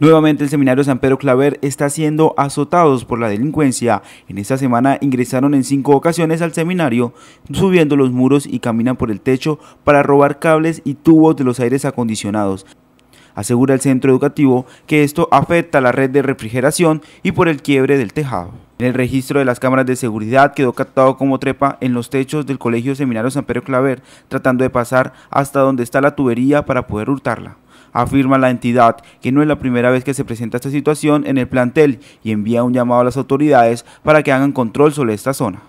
Nuevamente el Seminario San Pedro Claver está siendo azotados por la delincuencia. En esta semana ingresaron en cinco ocasiones al seminario, subiendo los muros y caminan por el techo para robar cables y tubos de los aires acondicionados. Asegura el centro educativo que esto afecta a la red de refrigeración y por el quiebre del tejado. En el registro de las cámaras de seguridad quedó captado como trepa en los techos del Colegio Seminario San Pedro Claver, tratando de pasar hasta donde está la tubería para poder hurtarla. Afirma la entidad que no es la primera vez que se presenta esta situación en el plantel y envía un llamado a las autoridades para que hagan control sobre esta zona.